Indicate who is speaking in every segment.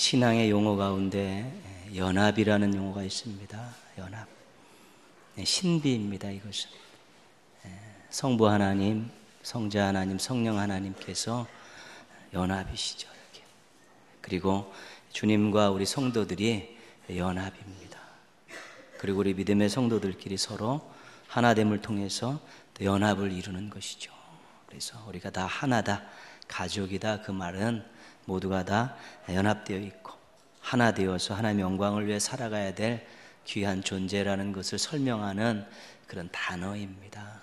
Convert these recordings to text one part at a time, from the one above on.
Speaker 1: 신앙의 용어 가운데 연합이라는 용어가 있습니다. 연합. 네, 신비입니다, 이것은. 네, 성부 하나님, 성자 하나님, 성령 하나님께서 연합이시죠. 이렇게. 그리고 주님과 우리 성도들이 연합입니다. 그리고 우리 믿음의 성도들끼리 서로 하나됨을 통해서 연합을 이루는 것이죠. 그래서 우리가 다 하나다, 가족이다 그 말은 모두가 다 연합되어 있고 하나 되어서 하나님의 영광을 위해 살아가야 될 귀한 존재라는 것을 설명하는 그런 단어입니다.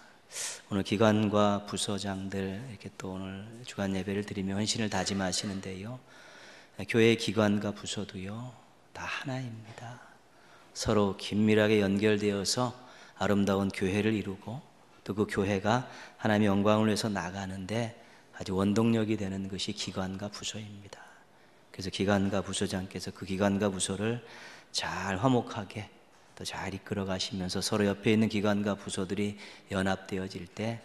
Speaker 1: 오늘 기관과 부서장들 이렇게 또 오늘 주간 예배를 드리며 헌신을 다짐하시는데요. 교회 기관과 부서도요. 다 하나입니다. 서로 긴밀하게 연결되어서 아름다운 교회를 이루고 또 그 교회가 하나님의 영광을 위해서 나가는데 아주 원동력이 되는 것이 기관과 부서입니다. 그래서 기관과 부서장께서 그 기관과 부서를 잘 화목하게 또 잘 이끌어 가시면서 서로 옆에 있는 기관과 부서들이 연합되어질 때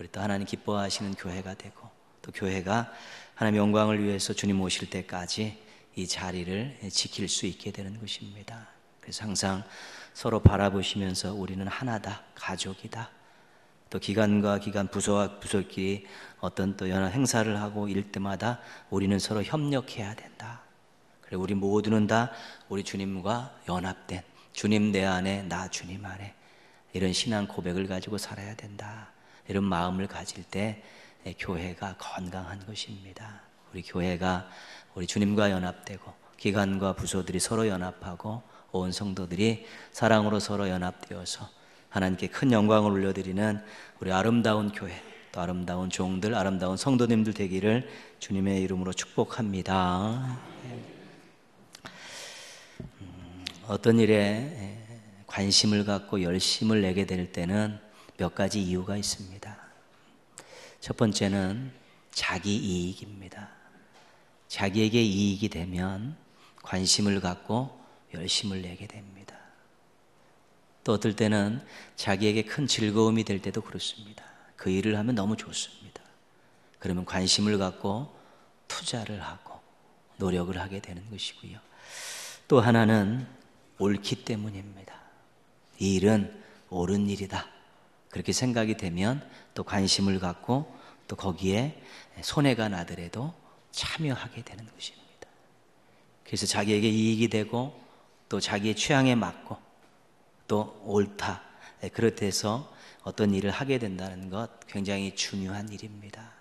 Speaker 1: 우리 또 하나님 기뻐하시는 교회가 되고 또 교회가 하나님 영광을 위해서 주님 오실 때까지 이 자리를 지킬 수 있게 되는 것입니다. 그래서 항상 서로 바라보시면서 우리는 하나다, 가족이다, 또 기관과 기관 부서와 부서끼리 어떤 또 연합 행사를 하고 일 때마다 우리는 서로 협력해야 된다. 그래 우리 모두는 다 우리 주님과 연합된 주님 내 안에 나 주님 안에 이런 신앙 고백을 가지고 살아야 된다. 이런 마음을 가질 때 교회가 건강한 것입니다. 우리 교회가 우리 주님과 연합되고 기관과 부서들이 서로 연합하고 온 성도들이 사랑으로 서로 연합되어서 하나님께 큰 영광을 올려드리는 우리 아름다운 교회, 또 아름다운 종들, 아름다운 성도님들 되기를 주님의 이름으로 축복합니다. 음, 어떤 일에 관심을 갖고 열심을 내게 될 때는 몇 가지 이유가 있습니다. 첫 번째는 자기 이익입니다. 자기에게 이익이 되면 관심을 갖고 열심을 내게 됩니다. 또 어떨 때는 자기에게 큰 즐거움이 될 때도 그렇습니다. 그 일을 하면 너무 좋습니다. 그러면 관심을 갖고 투자를 하고 노력을 하게 되는 것이고요. 또 하나는 옳기 때문입니다. 이 일은 옳은 일이다. 그렇게 생각이 되면 또 관심을 갖고 또 거기에 손해가 나더라도 참여하게 되는 것입니다. 그래서 자기에게 이익이 되고 또 자기의 취향에 맞고 또 옳다. 네, 그렇게 서 어떤 일을 하게 된다는 것 굉장히 중요한 일입니다.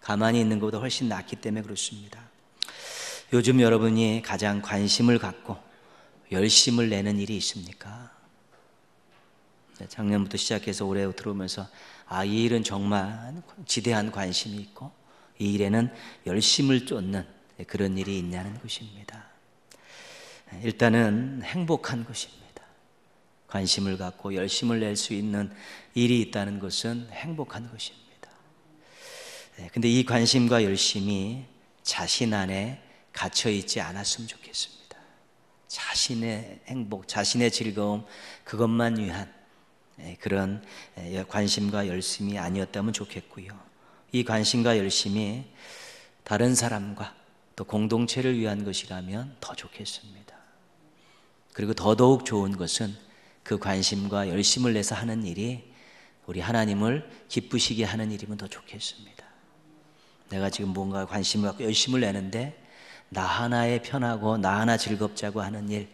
Speaker 1: 가만히 있는 것보다 훨씬 낫기 때문에 그렇습니다. 요즘 여러분이 가장 관심을 갖고 열심을 내는 일이 있습니까? 네, 작년부터 시작해서 올해 들어오면서 아, 이 일은 정말 지대한 관심이 있고 이 일에는 열심을 쫓는 그런 일이 있냐는 것입니다. 네, 일단은 행복한 것입니다. 관심을 갖고 열심을 낼 수 있는 일이 있다는 것은 행복한 것입니다. 네, 근데 이 관심과 열심이 자신 안에 갇혀 있지 않았으면 좋겠습니다. 자신의 행복, 자신의 즐거움, 그것만 위한 네, 그런 예, 관심과 열심이 아니었다면 좋겠고요. 이 관심과 열심이 다른 사람과 또 공동체를 위한 것이라면 더 좋겠습니다. 그리고 더더욱 좋은 것은 그 관심과 열심을 내서 하는 일이 우리 하나님을 기쁘시게 하는 일이면 더 좋겠습니다. 내가 지금 뭔가 관심을 갖고 열심을 내는데 나 하나에 편하고 나 하나 즐겁자고 하는 일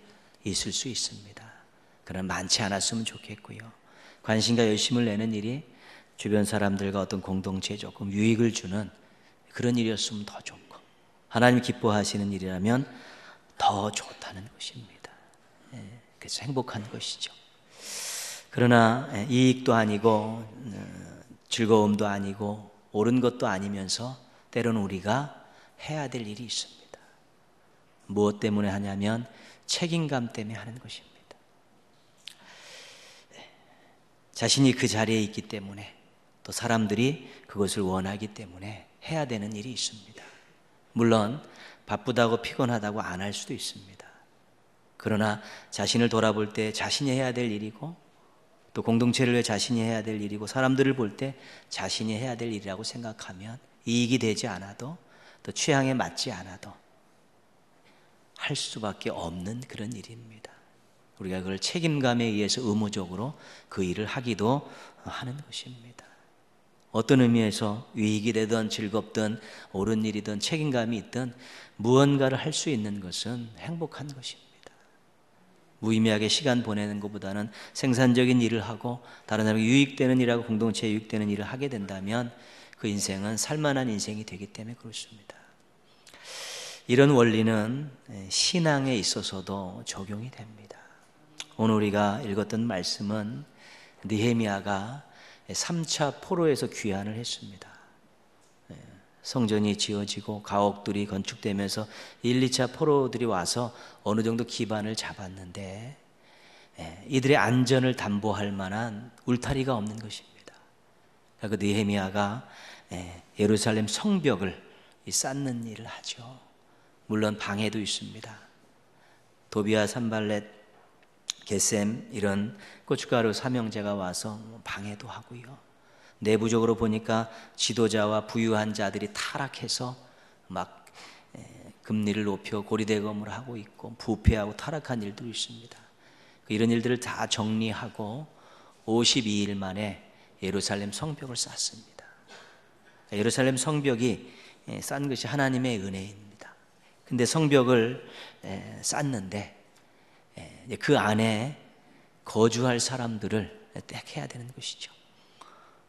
Speaker 1: 있을 수 있습니다. 그런 많지 않았으면 좋겠고요. 관심과 열심을 내는 일이 주변 사람들과 어떤 공동체에 조금 유익을 주는 그런 일이었으면 더 좋고 하나님 기뻐하시는 일이라면 더 좋다는 것입니다. 예, 그래서 행복한 것이죠. 그러나 예, 이익도 아니고 어, 즐거움도 아니고 옳은 것도 아니면서 때로는 우리가 해야 될 일이 있습니다. 무엇 때문에 하냐면 책임감 때문에 하는 것입니다. 예, 자신이 그 자리에 있기 때문에 또 사람들이 그것을 원하기 때문에 해야 되는 일이 있습니다. 물론 바쁘다고 피곤하다고 안 할 수도 있습니다. 그러나 자신을 돌아볼 때 자신이 해야 될 일이고 또 공동체를 왜 자신이 해야 될 일이고 사람들을 볼 때 자신이 해야 될 일이라고 생각하면 이익이 되지 않아도 또 취향에 맞지 않아도 할 수밖에 없는 그런 일입니다. 우리가 그걸 책임감에 의해서 의무적으로 그 일을 하기도 하는 것입니다. 어떤 의미에서 위익이 되든 즐겁든 옳은 일이든 책임감이 있든 무언가를 할 수 있는 것은 행복한 것입니다. 무의미하게 시간 보내는 것보다는 생산적인 일을 하고 다른 사람에게 유익되는 일하고 공동체에 유익되는 일을 하게 된다면 그 인생은 살만한 인생이 되기 때문에 그렇습니다. 이런 원리는 예, 신앙에 있어서도 적용이 됩니다. 오늘 우리가 읽었던 말씀은 느헤미야가 3차 포로에서 귀환을 했습니다. 성전이 지어지고 가옥들이 건축되면서 1, 2차 포로들이 와서 어느 정도 기반을 잡았는데 예, 이들의 안전을 담보할 만한 울타리가 없는 것입니다. 그 느헤미야가 예, 예루살렘 성벽을 쌓는 일을 하죠. 물론 방해도 있습니다. 도비아 산발렛 게셈 이런 고춧가루 삼형제가 와서 뭐 방해도 하고요. 내부적으로 보니까 지도자와 부유한 자들이 타락해서 막 금리를 높여 고리대검을 하고 있고 부패하고 타락한 일도 있습니다. 그 이런 일들을 다 정리하고 52일 만에 예루살렘 성벽을 쌓습니다. 그러니까 예루살렘 성벽이 싼 것이 하나님의 은혜입니다. 근데 성벽을 쌓는데 그 안에 거주할 사람들을 택해야 되는 것이죠.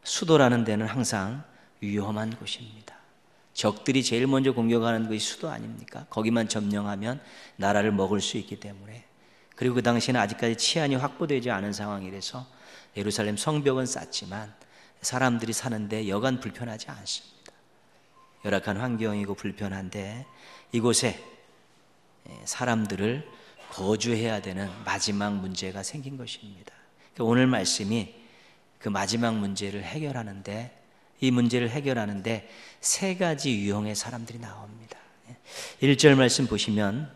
Speaker 1: 수도라는 데는 항상 위험한 곳입니다. 적들이 제일 먼저 공격하는 것이 그 수도 아닙니까? 거기만 점령하면 나라를 먹을 수 있기 때문에. 그리고 그 당시에는 아직까지 치안이 확보되지 않은 상황이라서 예루살렘 성벽은 쌓지만 사람들이 사는데 여간 불편하지 않습니다. 열악한 환경이고 불편한데 이곳에 예, 사람들을 거주해야 되는 마지막 문제가 생긴 것입니다. 그러니까 오늘 말씀이 그 마지막 문제를 해결하는데 이 문제를 해결하는데 세 가지 유형의 사람들이 나옵니다. 1절 말씀 보시면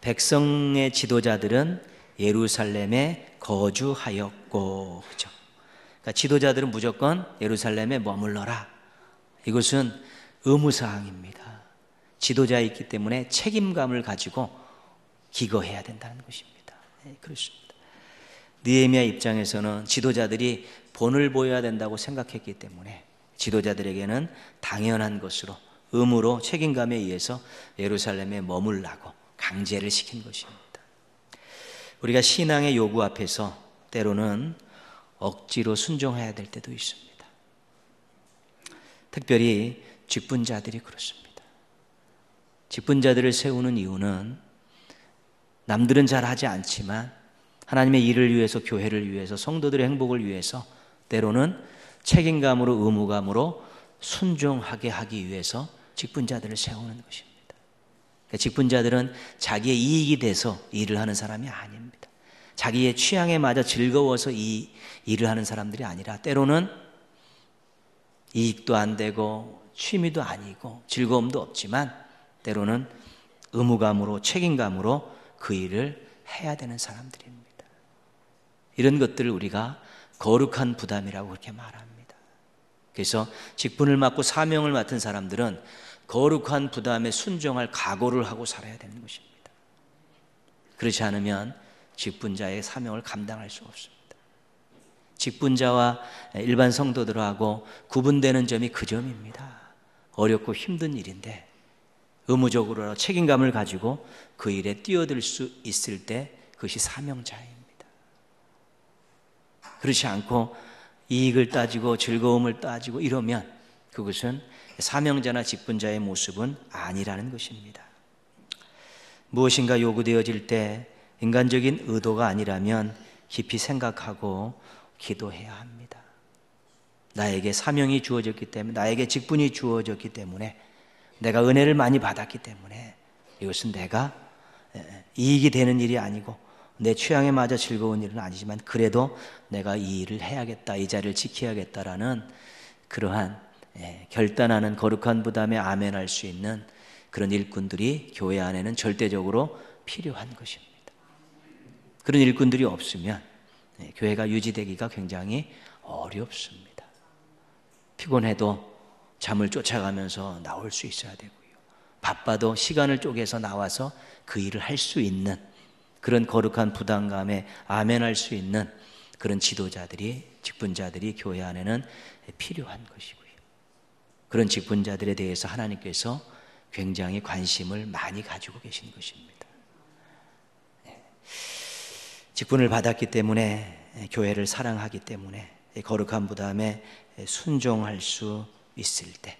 Speaker 1: 백성의 지도자들은 예루살렘에 거주하였고 그죠? 그러니까 지도자들은 무조건 예루살렘에 머물러라. 이것은 의무 사항입니다. 지도자에 기 때문에 책임감을 가지고 기거해야 된다는 것입니다. 네, 그렇습니다. 니에미아 입장에서는 지도자들이 본을 보여야 된다고 생각했기 때문에 지도자들에게는 당연한 것으로 의무로 책임감에 의해서 예루살렘에 머물라고 강제를 시킨 것입니다. 우리가 신앙의 요구 앞에서 때로는 억지로 순종해야 될 때도 있습니다. 특별히 직분자들이 그렇습니다. 직분자들을 세우는 이유는 남들은 잘 하지 않지만 하나님의 일을 위해서, 교회를 위해서, 성도들의 행복을 위해서, 때로는 책임감으로, 의무감으로 순종하게 하기 위해서 직분자들을 세우는 것입니다. 그러니까 직분자들은 자기의 이익이 돼서 일을 하는 사람이 아닙니다. 자기의 취향에 맞아 즐거워서 이 일을 하는 사람들이 아니라 때로는 이익도 안 되고 취미도 아니고 즐거움도 없지만 때로는 의무감으로 책임감으로 그 일을 해야 되는 사람들입니다. 이런 것들을 우리가 거룩한 부담이라고 그렇게 말합니다. 그래서 직분을 맡고 사명을 맡은 사람들은 거룩한 부담에 순종할 각오를 하고 살아야 되는 것입니다. 그렇지 않으면 직분자의 사명을 감당할 수 없습니다. 직분자와 일반 성도들하고 구분되는 점이 그 점입니다. 어렵고 힘든 일인데 의무적으로 책임감을 가지고 그 일에 뛰어들 수 있을 때 그것이 사명자입니다. 그렇지 않고 이익을 따지고 즐거움을 따지고 이러면 그것은 사명자나 직분자의 모습은 아니라는 것입니다. 무엇인가 요구되어질 때 인간적인 의도가 아니라면 깊이 생각하고 기도해야 합니다. 나에게 사명이 주어졌기 때문에, 나에게 직분이 주어졌기 때문에, 내가 은혜를 많이 받았기 때문에 이것은 내가 이익이 되는 일이 아니고 내 취향에 맞아 즐거운 일은 아니지만 그래도 내가 이 일을 해야겠다, 이 자리를 지켜야겠다라는 그러한 예, 결단하는 거룩한 부담에 아멘할 수 있는 그런 일꾼들이 교회 안에는 절대적으로 필요한 것입니다. 그런 일꾼들이 없으면 예, 교회가 유지되기가 굉장히 어렵습니다. 피곤해도 잠을 쫓아가면서 나올 수 있어야 되고요. 바빠도 시간을 쪼개서 나와서 그 일을 할 수 있는 그런 거룩한 부담감에 아멘할 수 있는 그런 지도자들이 직분자들이 교회 안에는 필요한 것이고요. 그런 직분자들에 대해서 하나님께서 굉장히 관심을 많이 가지고 계신 것입니다. 예. 직분을 받았기 때문에 예, 교회를 사랑하기 때문에 거룩한 부담에 예, 순종할 수 있을 때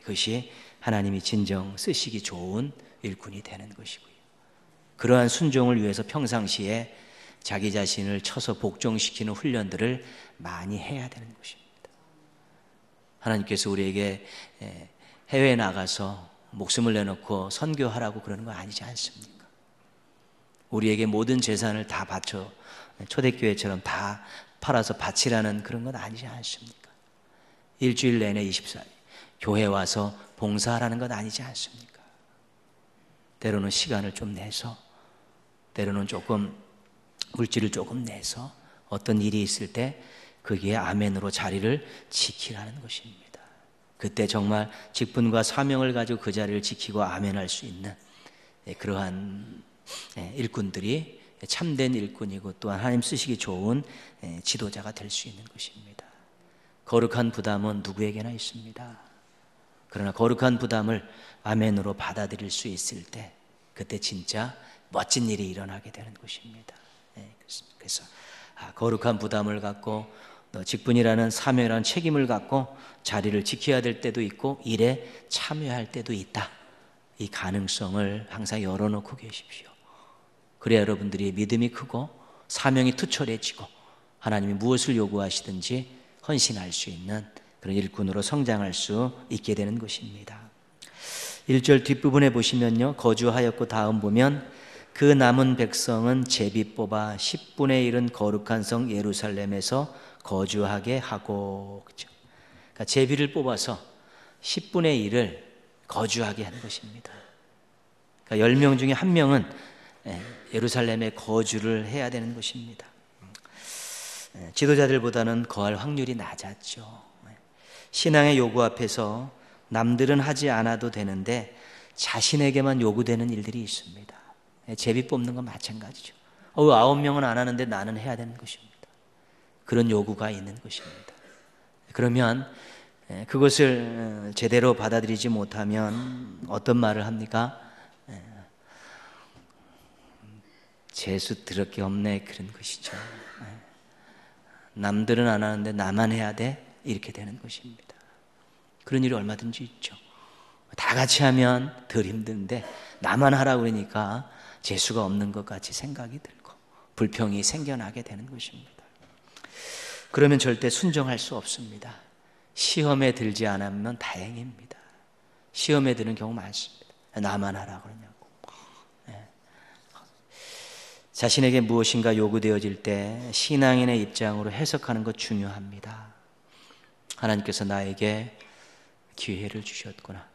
Speaker 1: 그것이 하나님이 진정 쓰시기 좋은 일꾼이 되는 것이고요. 그러한 순종을 위해서 평상시에 자기 자신을 쳐서 복종시키는 훈련들을 많이 해야 되는 것입니다. 하나님께서 우리에게 예, 해외에 나가서 목숨을 내놓고 선교하라고 그러는 거 아니지 않습니까? 우리에게 모든 재산을 다 바쳐 초대교회처럼 다 팔아서 바치라는 그런 건 아니지 않습니까? 일주일 내내 24일 교회 와서 봉사하라는 건 아니지 않습니까? 때로는 시간을 좀 내서 때로는 조금 물질을 조금 내서 어떤 일이 있을 때 그게 아멘으로 자리를 지키라는 것입니다. 그때 정말 직분과 사명을 가지고 그 자리를 지키고 아멘할 수 있는 예, 그러한 예, 일꾼들이 참된 일꾼이고 또한 하나님 쓰시기 좋은 예, 지도자가 될 수 있는 것입니다. 거룩한 부담은 누구에게나 있습니다. 그러나 거룩한 부담을 아멘으로 받아들일 수 있을 때 그때 진짜 멋진 일이 일어나게 되는 곳입니다. 네, 그래서 아, 거룩한 부담을 갖고 또 직분이라는 사명이라는 책임을 갖고 자리를 지켜야 될 때도 있고 일에 참여할 때도 있다. 이 가능성을 항상 열어놓고 계십시오. 그래야 여러분들이 믿음이 크고 사명이 투철해지고 하나님이 무엇을 요구하시든지 헌신할 수 있는 그런 일꾼으로 성장할 수 있게 되는 것입니다. 1절 뒷부분에 보시면요. 거주하였고 다음 보면 그 남은 백성은 제비 뽑아 10분의 1은 거룩한 성 예루살렘에서 거주하게 하고 그죠 그러니까 제비를 뽑아서 10분의 1을 거주하게 한 것입니다. 그러니까 10명 중에 1명은 예, 예루살렘에 거주를 해야 되는 것입니다. 예, 지도자들보다는 거할 확률이 낮았죠. 예, 신앙의 요구 앞에서 남들은 하지 않아도 되는데 자신에게만 요구되는 일들이 있습니다. 예, 제비 뽑는 건 마찬가지죠. 어, 그 아홉 명은 안 하는데 나는 해야 되는 것입니다. 그런 요구가 있는 것입니다. 그러면 예, 그것을 어, 제대로 받아들이지 못하면 어떤 말을 합니까? 예, 재수 드럽게 없네 그런 것이죠. 남들은 안 하는데 나만 해야 돼 이렇게 되는 것입니다. 그런 일이 얼마든지 있죠. 다 같이 하면 덜 힘든데 나만 하라 그러니까 재수가 없는 것 같이 생각이 들고 불평이 생겨나게 되는 것입니다. 그러면 절대 순종할 수 없습니다. 시험에 들지 않으면 다행입니다. 시험에 드는 경우 많습니다. 나만 하라 그러냐고. 예. 자신에게 무엇인가 요구되어질 때 신앙인의 입장으로 해석하는 것 중요합니다. 하나님께서 나에게 기회를 주셨구나.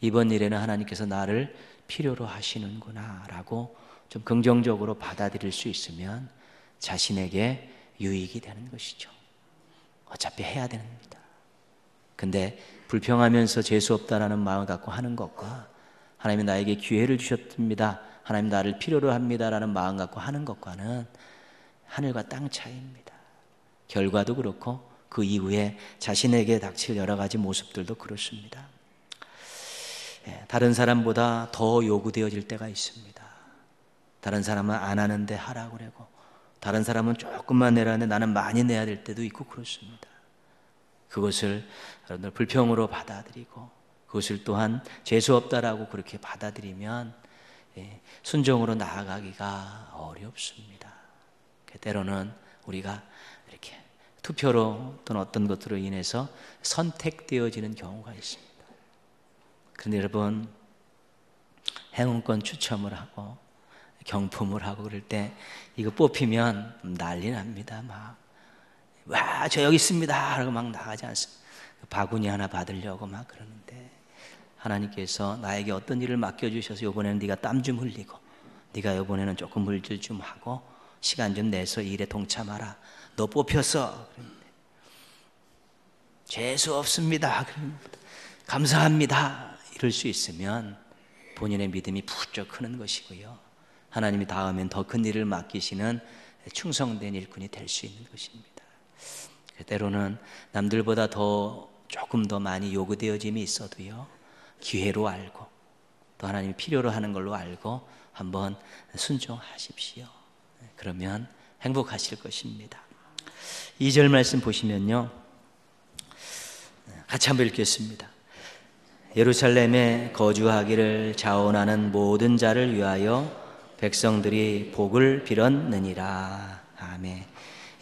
Speaker 1: 이번 일에는 하나님께서 나를 필요로 하시는구나 라고 좀 긍정적으로 받아들일 수 있으면 자신에게 유익이 되는 것이죠. 어차피 해야 됩니다. 근데 불평하면서 재수없다라는 마음을 갖고 하는 것과 하나님이 나에게 기회를 주셨습니다. 하나님 나를 필요로 합니다라는 마음 갖고 하는 것과는 하늘과 땅 차이입니다. 결과도 그렇고 그 이후에 자신에게 닥칠 여러 가지 모습들도 그렇습니다. 예, 다른 사람보다 더 요구되어질 때가 있습니다. 다른 사람은 안 하는데 하라고 그러고 다른 사람은 조금만 내라는데 나는 많이 내야 될 때도 있고 그렇습니다. 그것을 여러분들 불평으로 받아들이고 그것을 또한 재수 없다라고 그렇게 받아들이면 예, 순종으로 나아가기가 어렵습니다. 그 때로는 우리가 이렇게 투표로 또는 어떤 것으로 인해서 선택되어지는 경우가 있습니다. 그런데 여러분 행운권 추첨을 하고 경품을 하고 그럴 때 이거 뽑히면 난리 납니다. 막와저 여기 있습니다 라고 막 나가지 않습니다. 바구니 하나 받으려고 막 그러는데 하나님께서 나에게 어떤 일을 맡겨주셔서 이번에는 네가 땀 좀 흘리고 네가 이번에는 조금 물질 좀 하고 시간 좀 내서 일에 동참하라. 너 뽑혔어. 그수 없습니다.
Speaker 2: 감사합니다.
Speaker 1: 이룰 수 있으면 본인의 믿음이 부쩍 크는 것이고요. 하나님이 다음엔 더 큰 일을 맡기시는 충성된 일꾼이 될 수 있는 것입니다. 때로는 남들보다 더 조금 더 많이 요구되어짐이 있어도요. 기회로 알고 또 하나님이 필요로 하는 걸로 알고 한번 순종하십시오. 그러면 행복하실 것입니다. 2절 말씀 보시면요. 같이 한번 읽겠습니다. 예루살렘에 거주하기를 자원하는 모든 자를 위하여 백성들이 복을 빌었느니라. 아멘.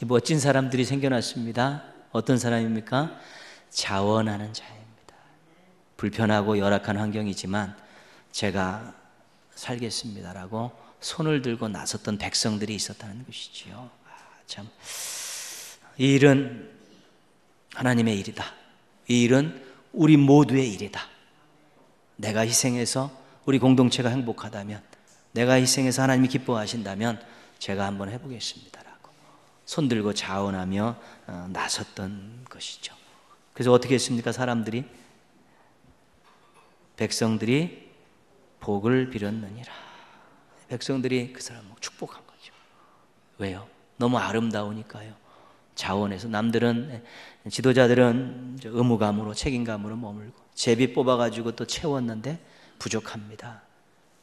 Speaker 1: 멋진 사람들이 생겨났습니다. 어떤 사람입니까? 자원하는 자입니다. 불편하고 열악한 환경이지만 제가 살겠습니다라고 손을 들고 나섰던 백성들이 있었다는 것이지요. 아, 참. 이 일은 하나님의 일이다. 이 일은 우리 모두의 일이다. 내가 희생해서 우리 공동체가 행복하다면, 내가 희생해서 하나님이 기뻐하신다면, 제가 한번 해보겠습니다라고 손 들고 자원하며 어, 나섰던 것이죠. 그래서 어떻게 했습니까? 사람들이 백성들이 복을 빌었느니라. 백성들이 그 사람을 축복한 거죠. 왜요? 너무 아름다우니까요. 자원해서 남들은 예, 지도자들은 의무감으로 책임감으로 머물고 제비 뽑아가지고 또 채웠는데 부족합니다.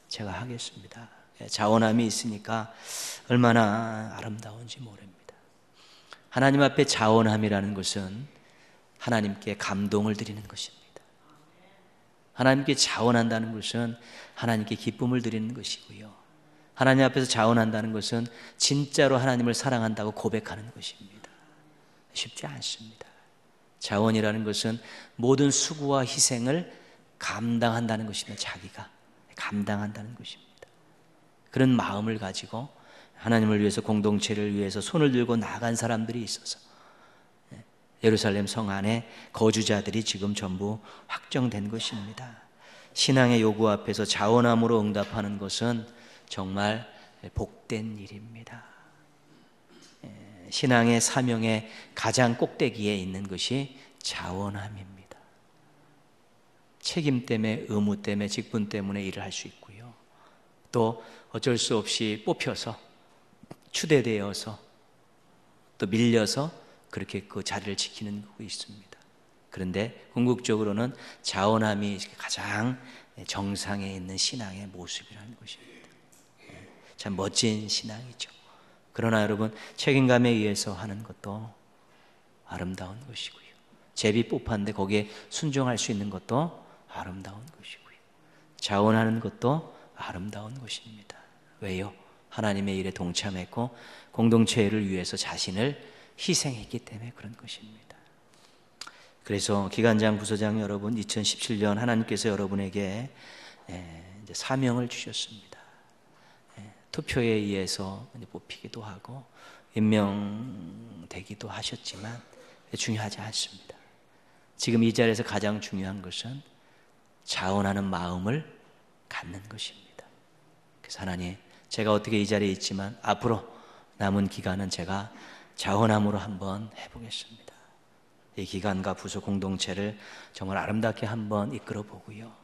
Speaker 1: 제가 하겠습니다. 예, 자원함이 있으니까 얼마나 아름다운지 모릅니다. 하나님 앞에 자원함이라는 것은 하나님께 감동을 드리는 것입니다. 하나님께 자원한다는 것은 하나님께 기쁨을 드리는 것이고요. 하나님 앞에서 자원한다는 것은 진짜로 하나님을 사랑한다고 고백하는 것입니다. 쉽지 않습니다. 자원이라는 것은 모든 수고와 희생을 감당한다는 것입니다. 자기가 감당한다는 것입니다. 그런 마음을 가지고 하나님을 위해서 공동체를 위해서 손을 들고 나간 사람들이 있어서 예, 예루살렘 성 안에 거주자들이 지금 전부 확정된 것입니다. 신앙의 요구 앞에서 자원함으로 응답하는 것은 정말 복된 일입니다. 신앙의 사명의 가장 꼭대기에 있는 것이 자원함입니다. 책임 때문에, 의무 때문에, 직분 때문에 일을 할 수 있고요. 또 어쩔 수 없이 뽑혀서 추대되어서 또 밀려서 그렇게 그 자리를 지키는 것이 있습니다. 그런데 궁극적으로는 자원함이 가장 정상에 있는 신앙의 모습이라는 것입니다. 참 멋진 신앙이죠. 그러나 여러분 책임감에 의해서 하는 것도 아름다운 것이고요. 제비 뽑았는데 거기에 순종할 수 있는 것도 아름다운 것이고요. 자원하는 것도 아름다운 것입니다. 왜요? 하나님의 일에 동참했고 공동체를 위해서 자신을 희생했기 때문에 그런 것입니다. 그래서 기관장 부서장 여러분 2017년 하나님께서 여러분에게 예, 사명을 주셨습니다. 투표에 의해서 뽑히기도 하고 임명되기도 하셨지만 중요하지 않습니다. 지금 이 자리에서 가장 중요한 것은 자원하는 마음을 갖는 것입니다. 그래서 하나님, 제가 어떻게 이 자리에 있지만 앞으로 남은 기간은 제가 자원함으로 한번 해보겠습니다. 이 기관과 부서 공동체를 정말 아름답게 한번 이끌어 보고요.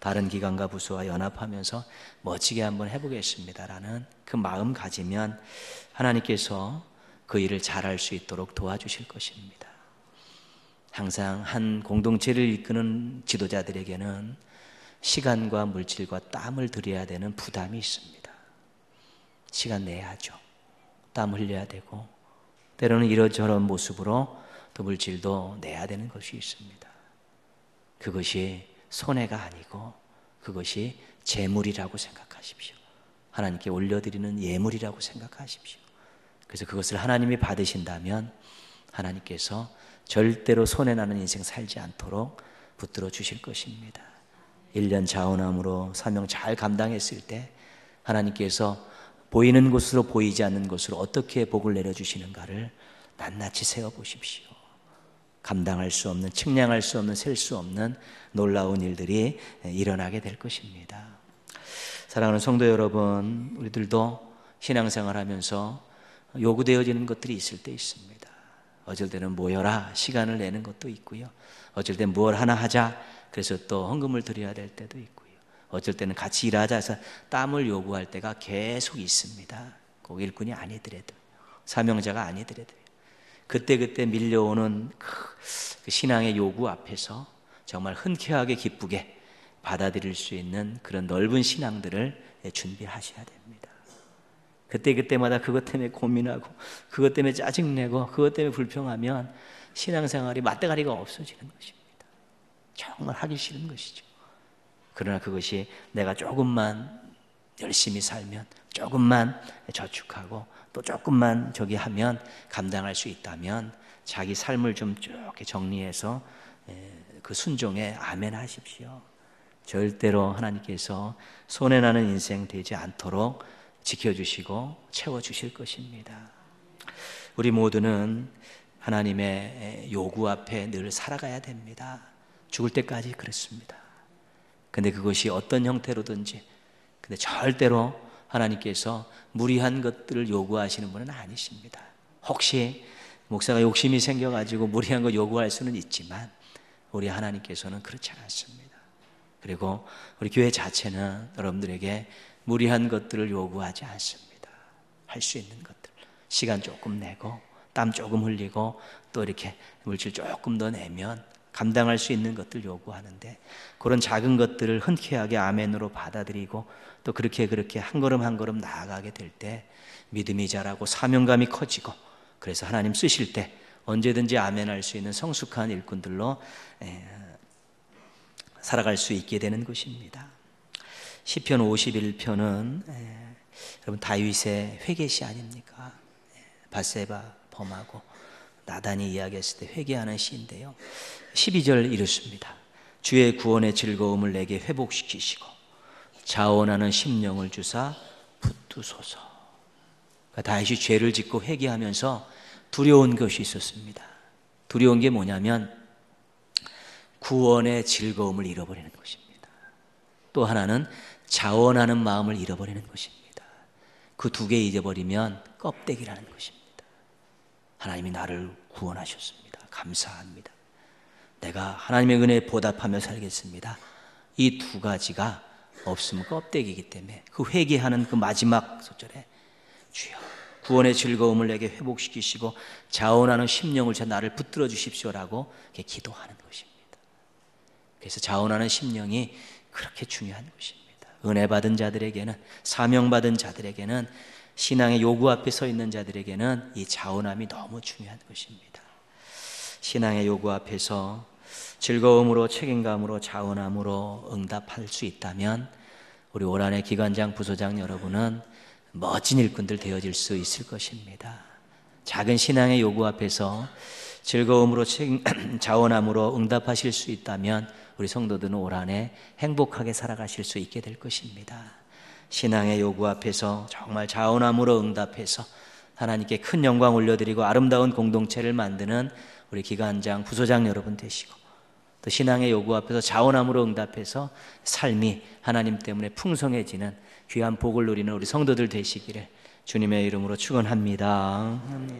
Speaker 1: 다른 기관과 부서와 연합하면서 멋지게 한번 해보겠습니다라는 그 마음 가지면 하나님께서 그 일을 잘할 수 있도록 도와주실 것입니다. 항상 한 공동체를 이끄는 지도자들에게는 시간과 물질과 땀을 들여야 되는 부담이 있습니다. 시간 내야 죠땀 흘려야 되고 때로는 이런저런 모습으로 또 물질도 내야 되는 것이 있습니다. 그것이 손해가 아니고 그것이 재물이라고 생각하십시오. 하나님께 올려드리는 예물이라고 생각하십시오. 그래서 그것을 하나님이 받으신다면 하나님께서 절대로 손해나는 인생 살지 않도록 붙들어 주실 것입니다. 1년 자원함으로 사명 잘 감당했을 때 하나님께서 보이는 곳으로 보이지 않는 곳으로 어떻게 복을 내려주시는가를 낱낱이 세워보십시오 감당할 수 없는, 측량할 수 없는, 셀 수 없는 놀라운 일들이 일어나게 될 것입니다. 사랑하는 성도 여러분, 우리들도 신앙생활 하면서 요구되어지는 것들이 있을 때 있습니다. 어쩔 때는 모여라 시간을 내는 것도 있고요. 어쩔 때는 무엇 하나 하자 그래서 또 헌금을 드려야 될 때도 있고요. 어쩔 때는 같이 일하자 해서 땀을 요구할 때가 계속 있습니다. 꼭 일꾼이 아니더라도 사명자가 아니더라도 그때그때 밀려오는 그, 그 신앙의 요구 앞에서 정말 흔쾌하게 기쁘게 받아들일 수 있는 그런 넓은 신앙들을 예, 준비하셔야 됩니다. 그때그때마다 그것 때문에 고민하고 그것 때문에 짜증내고 그것 때문에 불평하면 신앙생활이 맞대가리가 없어지는 것입니다. 정말 하기 싫은 것이죠. 그러나 그것이 내가 조금만 열심히 살면 조금만 저축하고 또 조금만 저기 하면 감당할 수 있다면 자기 삶을 좀 쭉 정리해서 예, 그 순종에 아멘 하십시오. 절대로 하나님께서 손해나는 인생 되지 않도록 지켜주시고 채워주실 것입니다. 우리 모두는 하나님의 요구 앞에 늘 살아가야 됩니다. 죽을 때까지 그랬습니다. 근데 그것이 어떤 형태로든지, 근데 절대로 하나님께서 무리한 것들을 요구하시는 분은 아니십니다. 혹시 목사가 욕심이 생겨가지고 무리한 거 요구할 수는 있지만 우리 하나님께서는 그렇지 않습니다. 그리고 우리 교회 자체는 여러분들에게 무리한 것들을 요구하지 않습니다. 할 수 있는 것들. 시간 조금 내고, 땀 조금 흘리고, 또 이렇게 물질 조금 더 내면 감당할 수 있는 것들 요구하는데 그런 작은 것들을 흔쾌하게 아멘으로 받아들이고 또 그렇게 그렇게 한 걸음 한 걸음 나아가게 될 때 믿음이 자라고 사명감이 커지고 그래서 하나님 쓰실 때 언제든지 아멘할 수 있는 성숙한 일꾼들로 살아갈 수 있게 되는 것입니다. 시편 51편은 여러분 다윗의 회개시 아닙니까? 바세바 범하고 나단이 이야기했을 때 회개하는 시인데요. 12절 이렇습니다. 주의 구원의 즐거움을 내게 회복시키시고 자원하는 심령을 주사 붙두소서. 그러니까 다시 죄를 짓고 회개하면서 두려운 것이 있었습니다. 두려운 게 뭐냐면 구원의 즐거움을 잃어버리는 것입니다. 또 하나는 자원하는 마음을 잃어버리는 것입니다. 그 두개 잊어버리면 껍데기라는 것입니다. 하나님이 나를 구원하셨습니다. 감사합니다. 내가 하나님의 은혜에 보답하며 살겠습니다. 이 두 가지가 없으면 껍데기이기 때문에 그 회개하는 그 마지막 소절에 주여 구원의 즐거움을 내게 회복시키시고 자원하는 심령을 제 나를 붙들어 주십시오라고 기도하는 것입니다. 그래서 자원하는 심령이 그렇게 중요한 것입니다. 은혜 받은 자들에게는 사명 받은 자들에게는 신앙의 요구 앞에 서 있는 자들에게는 이 자원함이 너무 중요한 것입니다. 신앙의 요구 앞에서 즐거움으로 책임감으로 자원함으로 응답할 수 있다면 우리 오란의 기관장 부소장 여러분은 멋진 일꾼들 되어질 수 있을 것입니다. 작은 신앙의 요구 앞에서 즐거움으로 책임, 자원함으로 응답하실 수 있다면 우리 성도들은 오란에 행복하게 살아가실 수 있게 될 것입니다. 신앙의 요구 앞에서 정말 자원함으로 응답해서 하나님께 큰 영광 올려드리고 아름다운 공동체를 만드는 우리 기관장, 부소장 여러분 되시고 또 신앙의 요구 앞에서 자원함으로 응답해서 삶이 하나님 때문에 풍성해지는 귀한 복을 누리는 우리 성도들 되시기를 주님의 이름으로 축원합니다.